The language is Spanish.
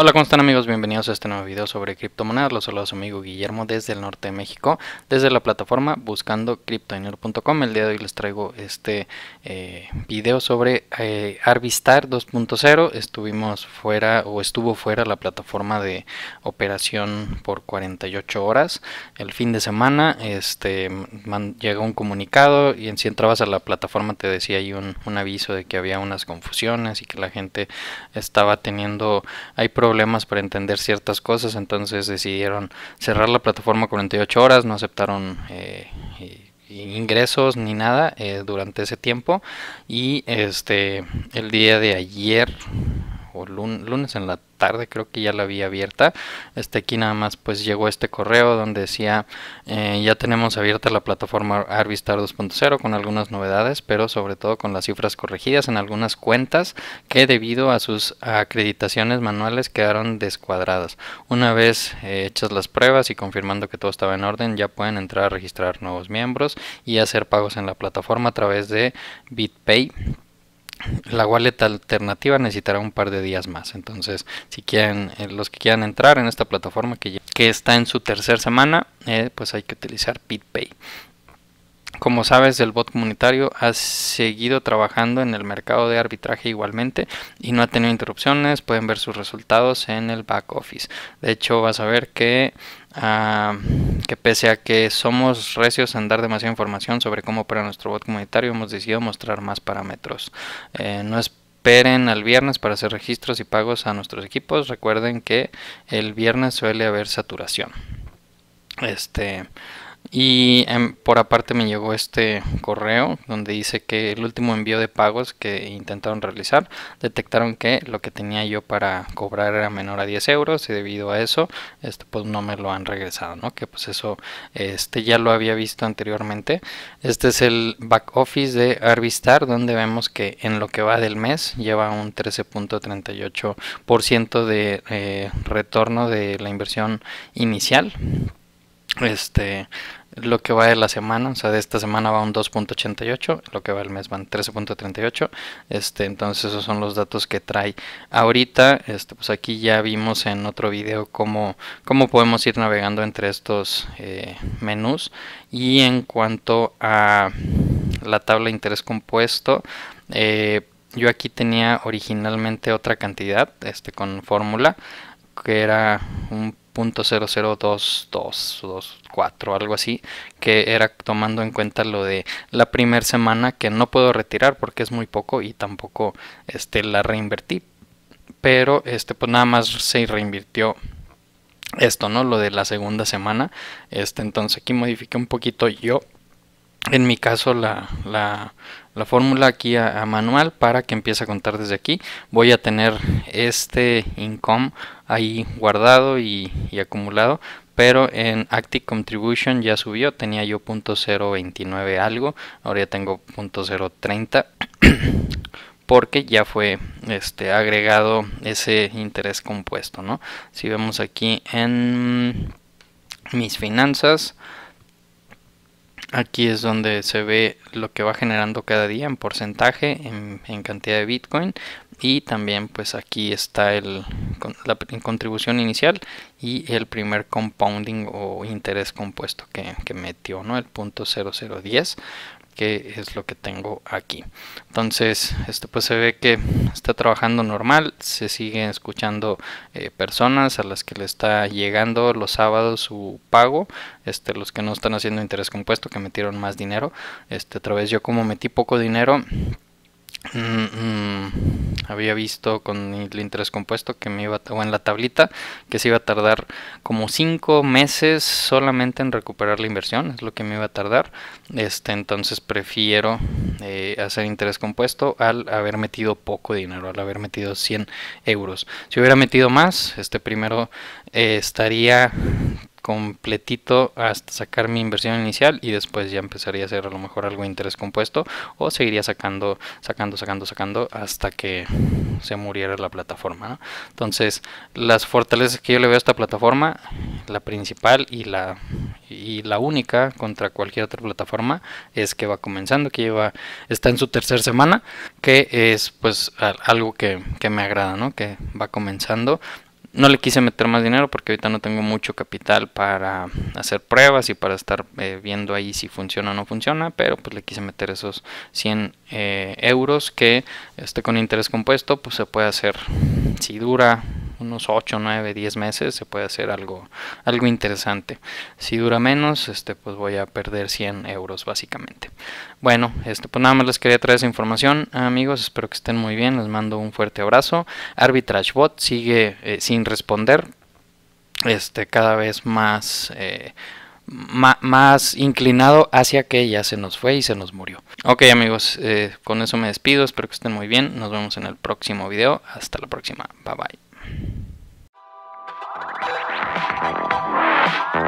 Hola, ¿cómo están amigos? Bienvenidos a este nuevo video sobre criptomonedas. Los saludos su amigo Guillermo desde el norte de México, desde la plataforma buscando El día de hoy les traigo este eh, video sobre eh, Arvistar 2.0. Estuvimos fuera o estuvo fuera la plataforma de operación por 48 horas. El fin de semana este, llegó un comunicado y en si entrabas a la plataforma te decía ahí un, un aviso de que había unas confusiones y que la gente estaba teniendo... Hay problemas para entender ciertas cosas, entonces decidieron cerrar la plataforma 48 horas, no aceptaron eh, ingresos ni nada eh, durante ese tiempo y este el día de ayer lunes en la tarde creo que ya la había abierta. Este aquí nada más pues llegó este correo donde decía eh, ya tenemos abierta la plataforma Arvistar 2.0 con algunas novedades, pero sobre todo con las cifras corregidas en algunas cuentas que debido a sus acreditaciones manuales quedaron descuadradas. Una vez eh, hechas las pruebas y confirmando que todo estaba en orden, ya pueden entrar a registrar nuevos miembros y hacer pagos en la plataforma a través de BitPay la wallet alternativa necesitará un par de días más. Entonces, si quieren, eh, los que quieran entrar en esta plataforma que, que está en su tercera semana, eh, pues hay que utilizar BitPay. Como sabes, el bot comunitario ha seguido trabajando en el mercado de arbitraje igualmente y no ha tenido interrupciones. Pueden ver sus resultados en el back office. De hecho, vas a ver que, ah, que pese a que somos recios en dar demasiada información sobre cómo opera nuestro bot comunitario, hemos decidido mostrar más parámetros. Eh, no esperen al viernes para hacer registros y pagos a nuestros equipos. Recuerden que el viernes suele haber saturación. Este, y em, por aparte me llegó este correo donde dice que el último envío de pagos que intentaron realizar detectaron que lo que tenía yo para cobrar era menor a 10 euros y debido a eso este, pues no me lo han regresado, ¿no? Que pues eso este, ya lo había visto anteriormente. Este es el back office de Arvistar donde vemos que en lo que va del mes lleva un 13.38% de eh, retorno de la inversión inicial. Este, lo que va de la semana, o sea, de esta semana va un 2.88, lo que va el mes van 13.38. Este, entonces esos son los datos que trae ahorita. Este, pues aquí ya vimos en otro video cómo, cómo podemos ir navegando entre estos eh, menús. Y en cuanto a la tabla de interés compuesto, eh, yo aquí tenía originalmente otra cantidad, este con fórmula, que era un 0.00224, algo así, que era tomando en cuenta lo de la primera semana que no puedo retirar porque es muy poco y tampoco este, la reinvertí. Pero este, pues nada más se reinvirtió esto, ¿no? Lo de la segunda semana. Este, entonces aquí modifiqué un poquito yo en mi caso la, la, fórmula aquí a, manual para que empiece a contar desde aquí voy a tener este income ahí guardado y, acumulado pero en Active Contribution ya subió, tenía yo .029 algo, ahora ya tengo .030 porque ya fue este, agregado ese interés compuesto, ¿no? Si vemos aquí en mis finanzas, Aquí es donde se ve lo que va generando cada día en porcentaje, en, cantidad de Bitcoin y también pues aquí está el, la contribución inicial y el primer compounding o interés compuesto que, metió, ¿no? El punto 0010 que es lo que tengo aquí entonces este pues se ve que está trabajando normal se siguen escuchando eh, personas a las que le está llegando los sábados su pago este los que no están haciendo interés compuesto que metieron más dinero este otra vez yo como metí poco dinero Mm, mm, había visto con el interés compuesto que me iba o en la tablita que se iba a tardar como 5 meses solamente en recuperar la inversión es lo que me iba a tardar este entonces prefiero eh, hacer interés compuesto al haber metido poco dinero al haber metido 100 euros si hubiera metido más este primero eh, estaría completito hasta sacar mi inversión inicial y después ya empezaría a hacer a lo mejor algo de interés compuesto o seguiría sacando, sacando, sacando, sacando hasta que se muriera la plataforma. Entonces, las fortalezas que yo le veo a esta plataforma, la principal y la, y la única contra cualquier otra plataforma es que va comenzando, que lleva, está en su tercera semana, que es pues algo que, que me agrada, ¿no? que va comenzando no le quise meter más dinero porque ahorita no tengo mucho capital para hacer pruebas y para estar eh, viendo ahí si funciona o no funciona, pero pues le quise meter esos 100 eh, euros que este, con interés compuesto pues se puede hacer si dura unos 8, 9, 10 meses se puede hacer algo, algo interesante. Si dura menos, este, pues voy a perder 100 euros básicamente. Bueno, este, pues nada más les quería traer esa información, amigos. Espero que estén muy bien. Les mando un fuerte abrazo. ArbitrageBot sigue eh, sin responder. Este, cada vez más. Eh, más inclinado hacia que ya se nos fue y se nos murió. Ok amigos, eh, con eso me despido, espero que estén muy bien, nos vemos en el próximo video, hasta la próxima, bye bye. Thank you.